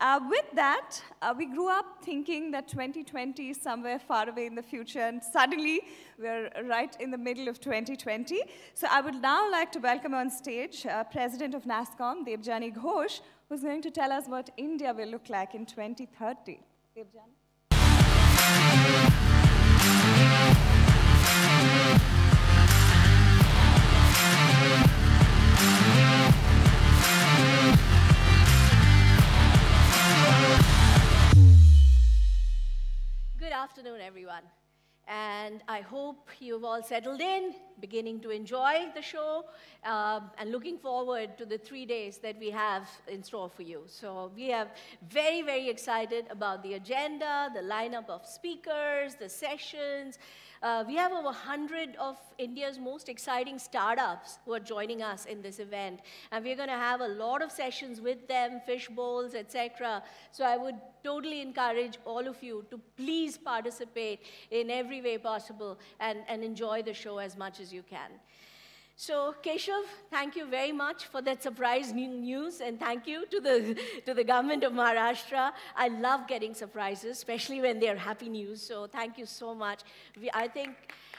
Uh, with that, uh, we grew up thinking that 2020 is somewhere far away in the future, and suddenly we're right in the middle of 2020. So I would now like to welcome on stage uh, President of NASCOM, Devjani Ghosh, who's going to tell us what India will look like in 2030. Devjani. Good afternoon, everyone. And I hope you've all settled in, beginning to enjoy the show, um, and looking forward to the three days that we have in store for you. So, we are very, very excited about the agenda, the lineup of speakers, the sessions, uh, we have over 100 of India's most exciting startups who are joining us in this event. And we're going to have a lot of sessions with them, fish bowls, etc. So I would totally encourage all of you to please participate in every way possible and, and enjoy the show as much as you can. So Keshav, thank you very much for that surprising news and thank you to the, to the government of Maharashtra. I love getting surprises, especially when they're happy news. So thank you so much. We, I think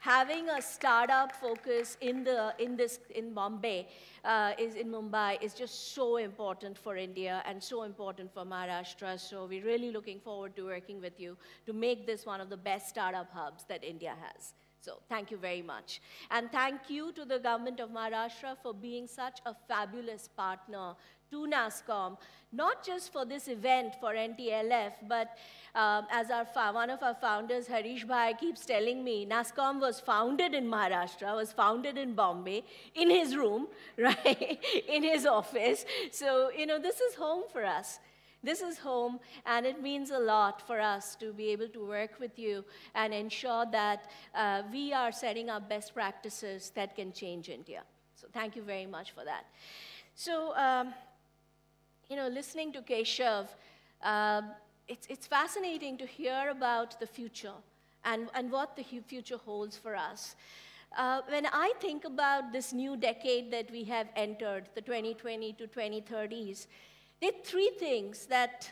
having a startup focus in, the, in, this, in Bombay, uh, is in Mumbai, is just so important for India and so important for Maharashtra. So we're really looking forward to working with you to make this one of the best startup hubs that India has. So thank you very much. And thank you to the government of Maharashtra for being such a fabulous partner to NASCOM, not just for this event for NTLF, but um, as our, one of our founders, Harish Bhai, keeps telling me, NASCOM was founded in Maharashtra, was founded in Bombay, in his room, right, in his office. So, you know, this is home for us. This is home, and it means a lot for us to be able to work with you and ensure that uh, we are setting up best practices that can change India. So thank you very much for that. So, um, you know, listening to Keshav, uh, it's, it's fascinating to hear about the future and, and what the future holds for us. Uh, when I think about this new decade that we have entered, the 2020 to 2030s, there are three things that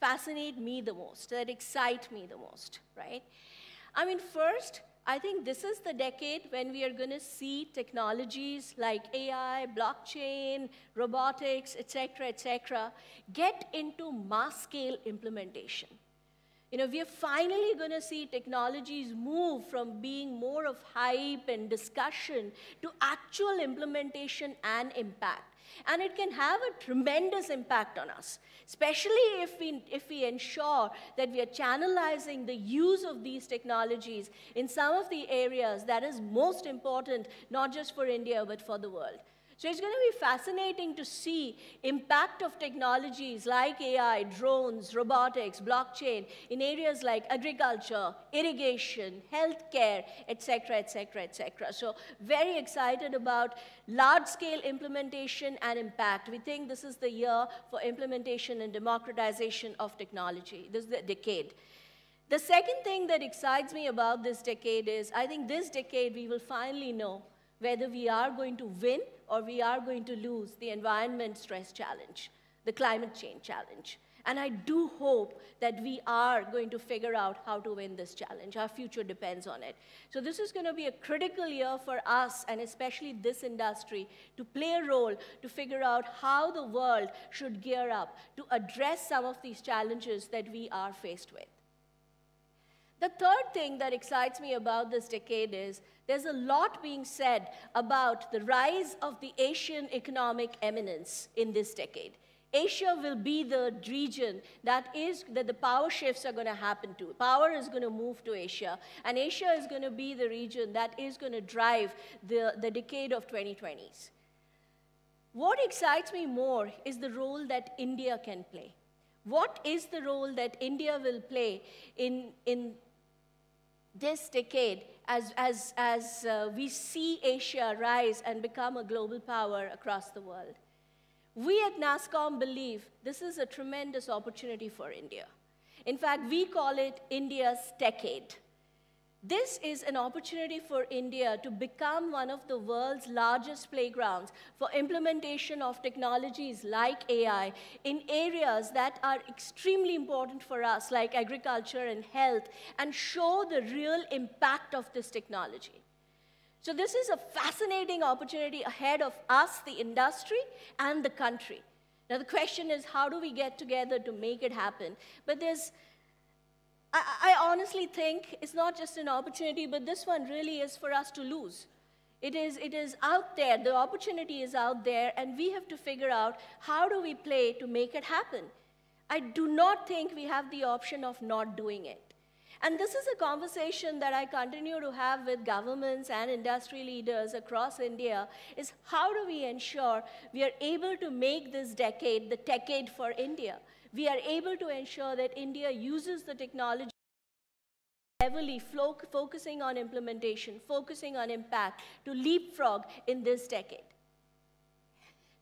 fascinate me the most, that excite me the most, right? I mean, first, I think this is the decade when we are going to see technologies like AI, blockchain, robotics, et cetera, et cetera, get into mass scale implementation. You know, we are finally going to see technologies move from being more of hype and discussion to actual implementation and impact. And it can have a tremendous impact on us, especially if we, if we ensure that we are channelizing the use of these technologies in some of the areas that is most important, not just for India, but for the world. So it's going to be fascinating to see impact of technologies like AI, drones, robotics, blockchain in areas like agriculture, irrigation, healthcare, etc., etc., etc. So very excited about large-scale implementation and impact. We think this is the year for implementation and democratization of technology. This is the decade. The second thing that excites me about this decade is I think this decade we will finally know whether we are going to win or we are going to lose the environment stress challenge, the climate change challenge. And I do hope that we are going to figure out how to win this challenge. Our future depends on it. So this is going to be a critical year for us, and especially this industry, to play a role to figure out how the world should gear up to address some of these challenges that we are faced with. The third thing that excites me about this decade is there's a lot being said about the rise of the Asian economic eminence in this decade. Asia will be the region that is that the power shifts are going to happen to. Power is going to move to Asia, and Asia is going to be the region that is going to drive the, the decade of 2020s. What excites me more is the role that India can play. What is the role that India will play in, in this decade, as, as, as uh, we see Asia rise and become a global power across the world, we at NASCOM believe this is a tremendous opportunity for India. In fact, we call it India's decade. This is an opportunity for India to become one of the world's largest playgrounds for implementation of technologies like AI in areas that are extremely important for us, like agriculture and health, and show the real impact of this technology. So this is a fascinating opportunity ahead of us, the industry, and the country. Now the question is, how do we get together to make it happen? But there's I, I honestly think it's not just an opportunity, but this one really is for us to lose. It is, it is out there, the opportunity is out there, and we have to figure out how do we play to make it happen. I do not think we have the option of not doing it. And this is a conversation that I continue to have with governments and industry leaders across India is how do we ensure we are able to make this decade the decade for India? we are able to ensure that India uses the technology heavily focusing on implementation, focusing on impact, to leapfrog in this decade.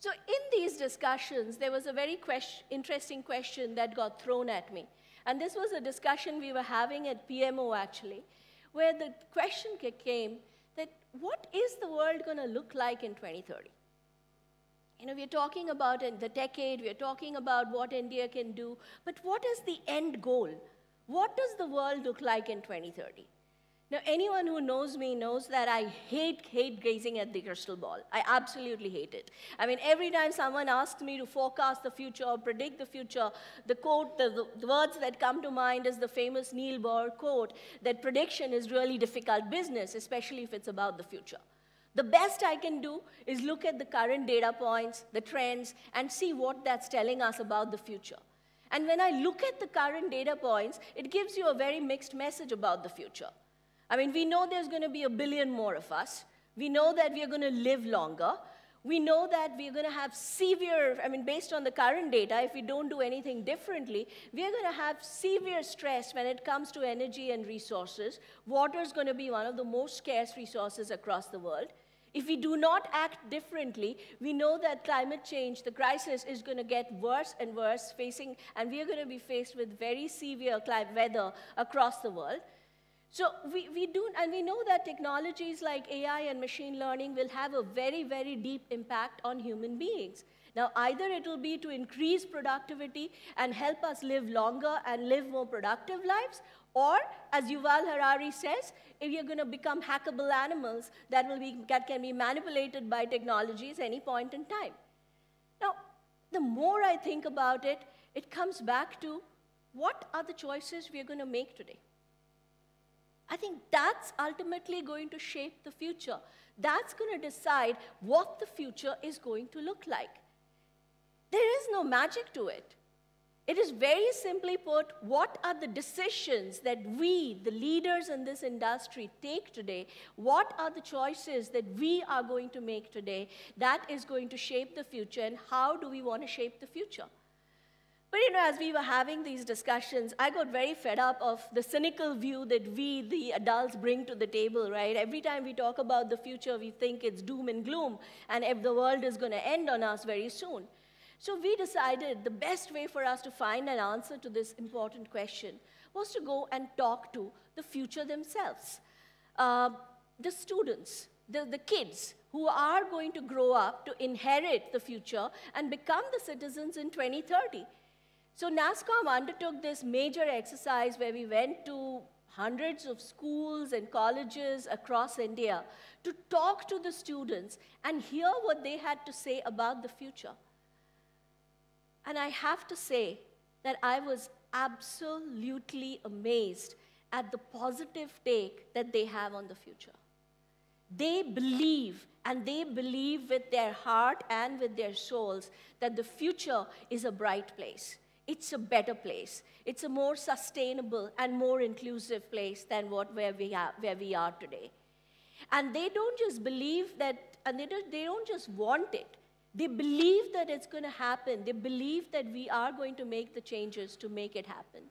So in these discussions, there was a very question, interesting question that got thrown at me. And this was a discussion we were having at PMO, actually, where the question came that what is the world going to look like in 2030? You know, we're talking about the decade, we're talking about what India can do, but what is the end goal? What does the world look like in 2030? Now, anyone who knows me knows that I hate, hate gazing at the crystal ball. I absolutely hate it. I mean, every time someone asks me to forecast the future or predict the future, the quote, the, the words that come to mind is the famous Neil Bohr quote that prediction is really difficult business, especially if it's about the future. The best I can do is look at the current data points, the trends, and see what that's telling us about the future. And when I look at the current data points, it gives you a very mixed message about the future. I mean, we know there's going to be a billion more of us. We know that we are going to live longer. We know that we're going to have severe, I mean, based on the current data, if we don't do anything differently, we're going to have severe stress when it comes to energy and resources. Water is going to be one of the most scarce resources across the world. If we do not act differently, we know that climate change, the crisis, is going to get worse and worse, facing, and we are going to be faced with very severe weather across the world. So we, we do, and we know that technologies like AI and machine learning will have a very, very deep impact on human beings. Now, either it will be to increase productivity and help us live longer and live more productive lives, or as Yuval Harari says, if you're going to become hackable animals that, will be, that can be manipulated by technologies any point in time. Now, the more I think about it, it comes back to what are the choices we're going to make today? I think that's ultimately going to shape the future. That's going to decide what the future is going to look like. There is no magic to it. It is very simply put, what are the decisions that we, the leaders in this industry, take today? What are the choices that we are going to make today that is going to shape the future, and how do we want to shape the future? But you know, as we were having these discussions, I got very fed up of the cynical view that we, the adults, bring to the table, right? Every time we talk about the future, we think it's doom and gloom, and if the world is going to end on us very soon. So we decided the best way for us to find an answer to this important question was to go and talk to the future themselves, uh, the students, the, the kids, who are going to grow up to inherit the future and become the citizens in 2030. So NASCOM undertook this major exercise where we went to hundreds of schools and colleges across India to talk to the students and hear what they had to say about the future. And I have to say that I was absolutely amazed at the positive take that they have on the future. They believe, and they believe with their heart and with their souls, that the future is a bright place it's a better place. It's a more sustainable and more inclusive place than what, where, we are, where we are today. And they don't just believe that, and they don't, they don't just want it. They believe that it's going to happen. They believe that we are going to make the changes to make it happen.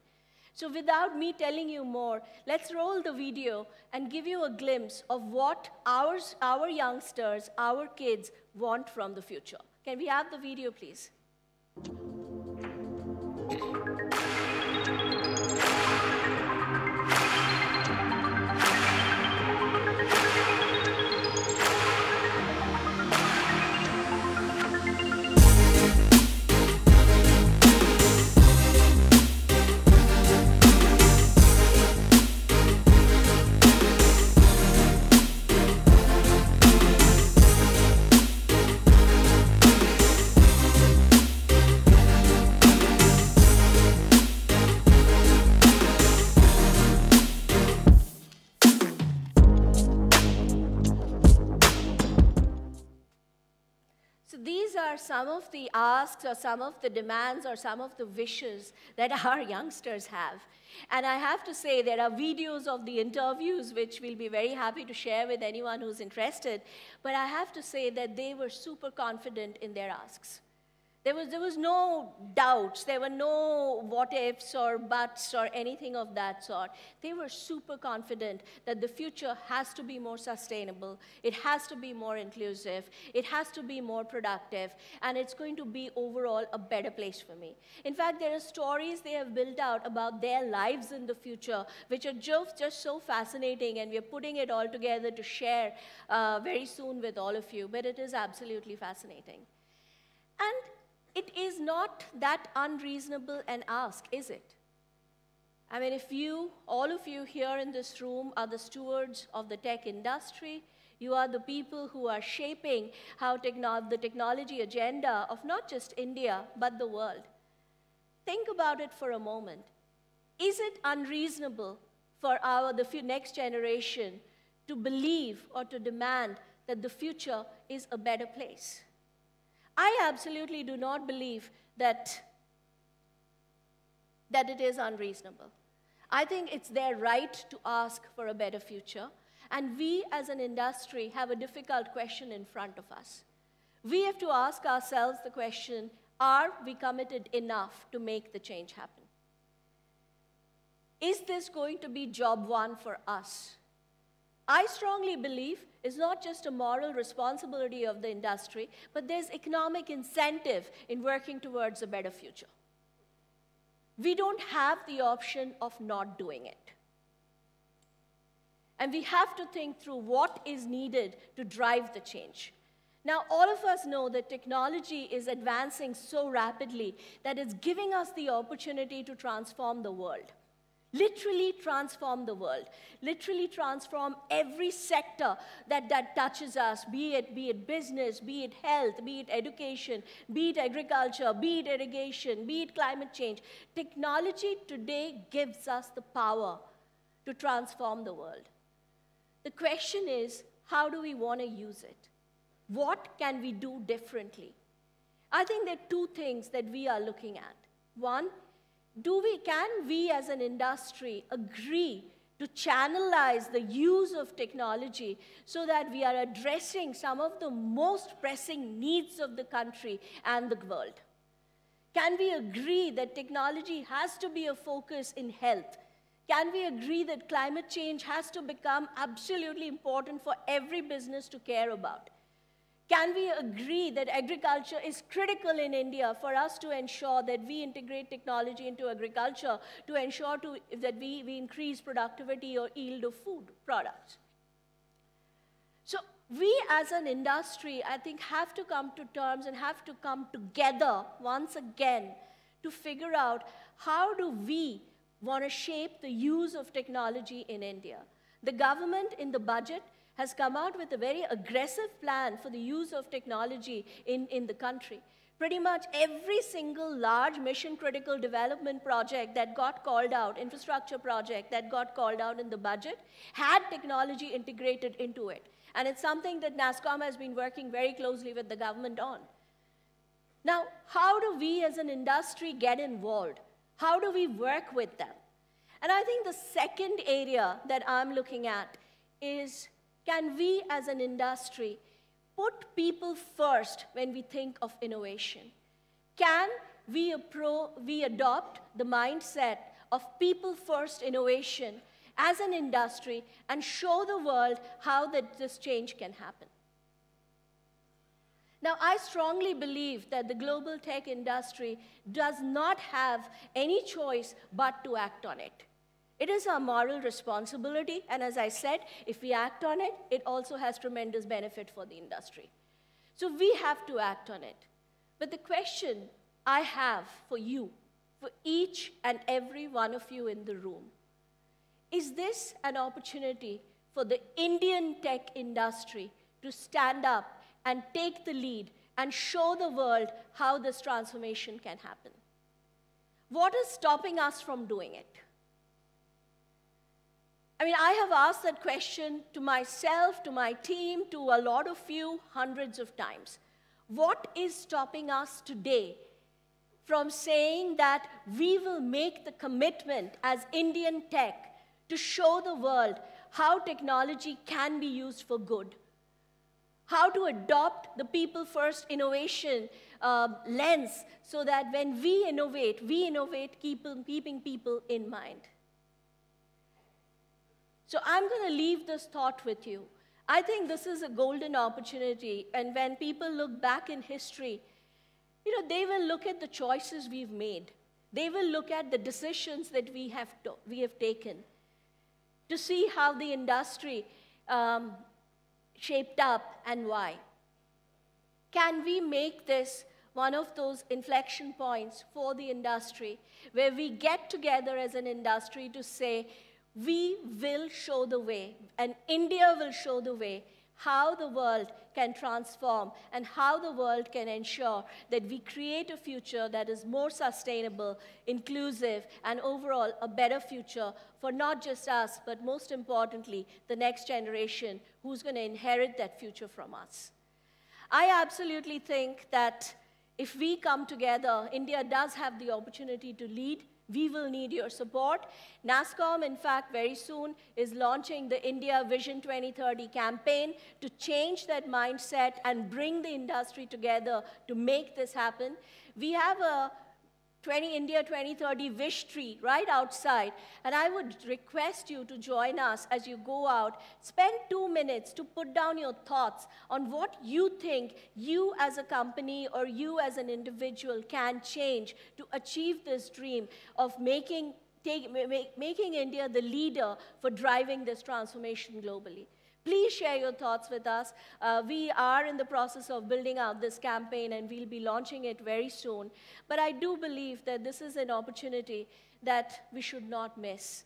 So without me telling you more, let's roll the video and give you a glimpse of what ours, our youngsters, our kids want from the future. Can we have the video, please? Thank you. the asks or some of the demands or some of the wishes that our youngsters have. And I have to say, there are videos of the interviews, which we'll be very happy to share with anyone who's interested. But I have to say that they were super confident in their asks. There was, there was no doubts. There were no what ifs or buts or anything of that sort. They were super confident that the future has to be more sustainable, it has to be more inclusive, it has to be more productive, and it's going to be overall a better place for me. In fact, there are stories they have built out about their lives in the future, which are just, just so fascinating, and we're putting it all together to share uh, very soon with all of you. But it is absolutely fascinating. And it is not that unreasonable an ask, is it? I mean, if you, all of you here in this room, are the stewards of the tech industry, you are the people who are shaping how techno the technology agenda of not just India, but the world. Think about it for a moment. Is it unreasonable for our, the next generation to believe or to demand that the future is a better place? I absolutely do not believe that, that it is unreasonable. I think it's their right to ask for a better future. And we as an industry have a difficult question in front of us. We have to ask ourselves the question, are we committed enough to make the change happen? Is this going to be job one for us? I strongly believe is not just a moral responsibility of the industry, but there's economic incentive in working towards a better future. We don't have the option of not doing it. And we have to think through what is needed to drive the change. Now, all of us know that technology is advancing so rapidly that it's giving us the opportunity to transform the world literally transform the world literally transform every sector that, that touches us be it be it business be it health be it education be it agriculture be it irrigation be it climate change technology today gives us the power to transform the world the question is how do we want to use it what can we do differently i think there are two things that we are looking at one do we, can we as an industry agree to channelize the use of technology so that we are addressing some of the most pressing needs of the country and the world? Can we agree that technology has to be a focus in health? Can we agree that climate change has to become absolutely important for every business to care about? Can we agree that agriculture is critical in India for us to ensure that we integrate technology into agriculture to ensure to, that we, we increase productivity or yield of food products? So we as an industry, I think, have to come to terms and have to come together once again to figure out how do we want to shape the use of technology in India. The government in the budget has come out with a very aggressive plan for the use of technology in, in the country. Pretty much every single large mission critical development project that got called out, infrastructure project that got called out in the budget, had technology integrated into it. And it's something that NASCOM has been working very closely with the government on. Now, how do we as an industry get involved? How do we work with them? And I think the second area that I'm looking at is can we as an industry put people first when we think of innovation? Can we, we adopt the mindset of people first innovation as an industry and show the world how that this change can happen? Now, I strongly believe that the global tech industry does not have any choice but to act on it. It is our moral responsibility, and as I said, if we act on it, it also has tremendous benefit for the industry. So we have to act on it. But the question I have for you, for each and every one of you in the room, is this an opportunity for the Indian tech industry to stand up and take the lead and show the world how this transformation can happen? What is stopping us from doing it? I mean, I have asked that question to myself, to my team, to a lot of you hundreds of times. What is stopping us today from saying that we will make the commitment as Indian tech to show the world how technology can be used for good? How to adopt the people first innovation uh, lens so that when we innovate, we innovate keeping people in mind. So I'm going to leave this thought with you. I think this is a golden opportunity. And when people look back in history, you know, they will look at the choices we've made. They will look at the decisions that we have, to, we have taken to see how the industry um, shaped up and why. Can we make this one of those inflection points for the industry where we get together as an industry to say, we will show the way, and India will show the way how the world can transform and how the world can ensure that we create a future that is more sustainable, inclusive, and overall a better future for not just us, but most importantly, the next generation who's going to inherit that future from us. I absolutely think that if we come together, India does have the opportunity to lead we will need your support. NASCOM, in fact, very soon is launching the India Vision 2030 campaign to change that mindset and bring the industry together to make this happen. We have a 20 India 2030 wish tree right outside. And I would request you to join us as you go out. Spend two minutes to put down your thoughts on what you think you as a company or you as an individual can change to achieve this dream of making, take, make, making India the leader for driving this transformation globally. Please share your thoughts with us. Uh, we are in the process of building out this campaign and we'll be launching it very soon. But I do believe that this is an opportunity that we should not miss.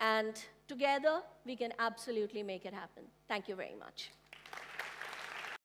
And together, we can absolutely make it happen. Thank you very much.